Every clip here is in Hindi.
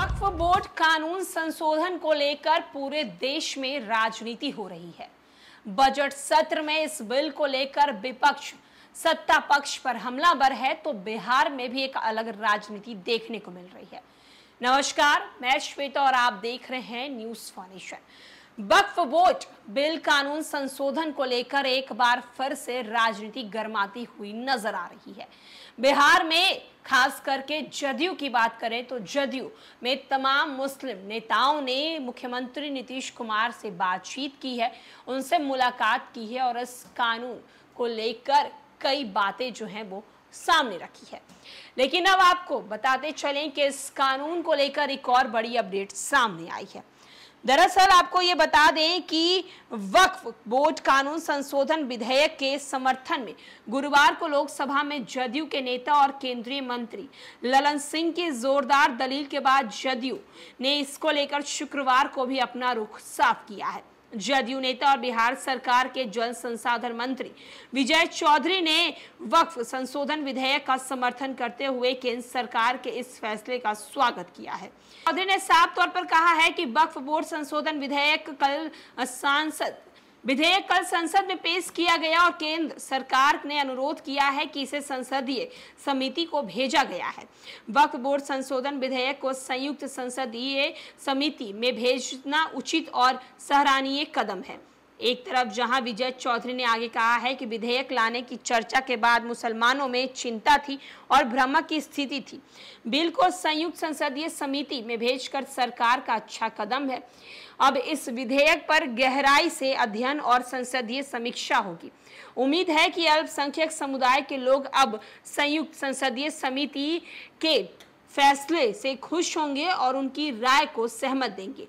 वक्फ बोर्ड कानून संशोधन को लेकर पूरे देश में राजनीति हो रही है बजट सत्र में इस बिल को लेकर विपक्ष सत्ता पक्ष पर हमला बर है तो बिहार में भी एक अलग राजनीति देखने को मिल रही है नमस्कार मैं श्वेता और आप देख रहे हैं न्यूज फॉर्नेशन वक्फ वोट बिल कानून संशोधन को लेकर एक बार फिर से राजनीति गर्माती हुई नजर आ रही है बिहार में खास करके जदयू की बात करें तो जदयू में तमाम मुस्लिम नेताओं ने मुख्यमंत्री नीतीश कुमार से बातचीत की है उनसे मुलाकात की है और इस कानून को लेकर कई बातें जो हैं वो सामने रखी है लेकिन अब आपको बताते चलें कि इस कानून को लेकर एक और बड़ी अपडेट सामने आई है दरअसल आपको ये बता दें कि वक्फ बोर्ड कानून संशोधन विधेयक के समर्थन में गुरुवार को लोकसभा में जदयू के नेता और केंद्रीय मंत्री ललन सिंह की जोरदार दलील के बाद जदयू ने इसको लेकर शुक्रवार को भी अपना रुख साफ किया है जदयू नेता और बिहार सरकार के जल संसाधन मंत्री विजय चौधरी ने वक्फ संशोधन विधेयक का समर्थन करते हुए केंद्र सरकार के इस फैसले का स्वागत किया है चौधरी ने साफ तौर पर कहा है कि वक्फ बोर्ड संशोधन विधेयक कल सांसद विधेयक कल संसद में पेश किया गया और केंद्र सरकार ने अनुरोध किया है कि इसे संसदीय समिति को भेजा गया है वक्त बोर्ड संशोधन विधेयक को संयुक्त संसदीय समिति में भेजना उचित और सराहनीय कदम है एक तरफ जहां विजय चौधरी ने आगे कहा है कि विधेयक लाने की चर्चा के बाद मुसलमानों में चिंता थी और भ्रम की स्थिति थी बिल को संयुक्त संसदीय समिति में भेजकर सरकार का अच्छा कदम है अब इस विधेयक पर गहराई से अध्ययन और संसदीय समीक्षा होगी उम्मीद है कि अल्पसंख्यक समुदाय के लोग अब संयुक्त संसदीय समिति के फैसले से खुश होंगे और उनकी राय को सहमत देंगे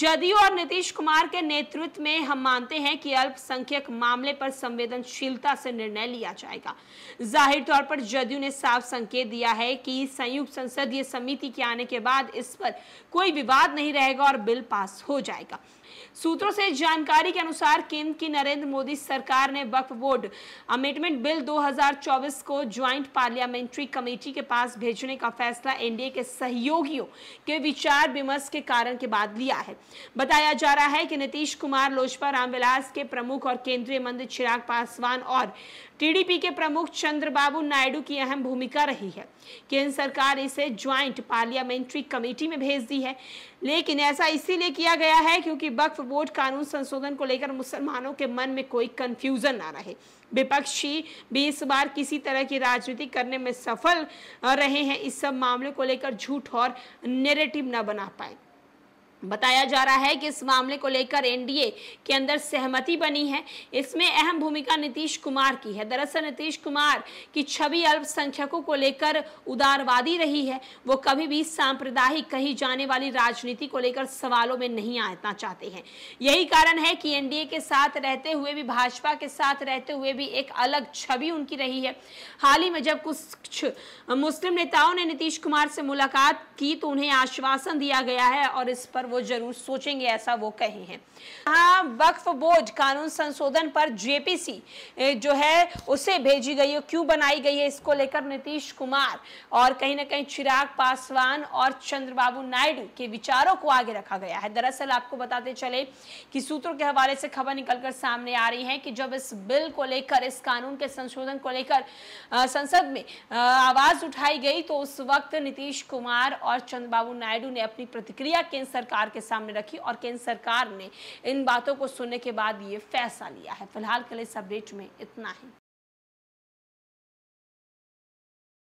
जदयू और नीतीश कुमार के नेतृत्व में हम मानते हैं कि अल्पसंख्यक मामले पर संवेदनशीलता से निर्णय लिया जाएगा जाहिर तौर पर जदयू ने साफ संकेत दिया है कि संयुक्त संसदीय समिति के आने के बाद इस पर कोई विवाद नहीं रहेगा और बिल पास हो जाएगा सूत्रों से जानकारी के अनुसार केंद्र की नरेंद्र मोदी सरकार ने वक्फ बोर्ड अमेंडमेंट बिल 2024 को ज्वाइंट पार्लियामेंट्री कमेटी के पास भेजने का फैसला एनडीए के सहयोगियों के विचार विमर्श के कारण के बाद लिया है बताया जा रहा है कि नीतीश कुमार लोजपा रामविलास के प्रमुख और केंद्रीय मंत्री चिराग पासवान और टीडीपी के प्रमुख चंद्रबाबू नायडू की अहम भूमिका रही है केंद्र सरकार इसे ज्वाइंट पार्लियामेंट्री कमेटी में भेज दी है लेकिन ऐसा इसीलिए किया गया है क्योंकि वक्फ बोर्ड कानून संशोधन को लेकर मुसलमानों के मन में कोई कंफ्यूजन ना रहे विपक्षी भी इस बार किसी तरह की राजनीति करने में सफल रहे हैं इस सब मामले को लेकर झूठ और नेरेटिव न बना पाए बताया जा रहा है कि इस मामले को लेकर एनडीए के अंदर सहमति बनी है इसमें अहम भूमिका नीतीश कुमार की है दरअसल नीतीश कुमार की छवि अल्पसंख्यकों को लेकर उदारवादी रही है वो कभी भी सांप्रदायिक कही जाने वाली राजनीति को लेकर सवालों में नहीं आना चाहते हैं यही कारण है कि एनडीए के साथ रहते हुए भी भाजपा के साथ रहते हुए भी एक अलग छवि उनकी रही है हाल ही में जब कुछ मुस्लिम नेताओं ने नीतीश कुमार से मुलाकात की तो उन्हें आश्वासन दिया गया है और इस पर वो जरूर सोचेंगे ऐसा वो कहे हैं हाँ वक्फ बोर्ड कानून संशोधन पर जेपीसी जो है उसे भेजी गई है क्यों बनाई गई है इसको लेकर नीतीश कुमार और कहीं ना कहीं चिराग पासवान और चंद्रबाबू नायडू के विचारों को आगे रखा गया है दरअसल आपको बताते चले कि सूत्रों के हवाले से खबर निकलकर सामने आ रही है कि जब इस बिल को लेकर इस कानून के संशोधन को लेकर संसद में आवाज उठाई गई तो उस वक्त नीतीश कुमार और चंद्रबाबू नायडू ने अपनी प्रतिक्रिया केंद्र सरकार सरकार के सामने रखी और केंद्र सरकार ने इन बातों को सुनने के बाद ये फैसला लिया है फिलहाल के लिए इस अपडेट में इतना ही